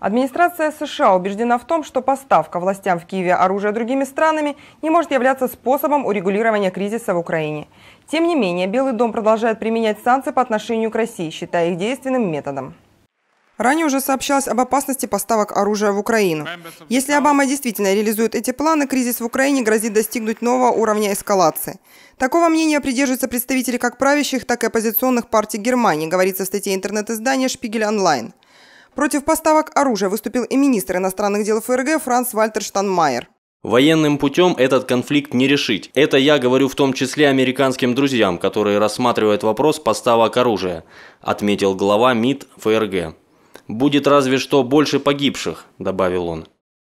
Администрация США убеждена в том, что поставка властям в Киеве оружия другими странами не может являться способом урегулирования кризиса в Украине. Тем не менее, Белый дом продолжает применять санкции по отношению к России, считая их действенным методом. Ранее уже сообщалось об опасности поставок оружия в Украину. Если Обама действительно реализует эти планы, кризис в Украине грозит достигнуть нового уровня эскалации. Такого мнения придерживаются представители как правящих, так и оппозиционных партий Германии, говорится в статье интернет-издания «Шпигель онлайн». Против поставок оружия выступил и министр иностранных дел ФРГ Франц Вальтер Штанмайер. Военным путем этот конфликт не решить. Это я говорю в том числе американским друзьям, которые рассматривают вопрос поставок оружия, отметил глава МИД ФРГ. Будет разве что больше погибших, добавил он.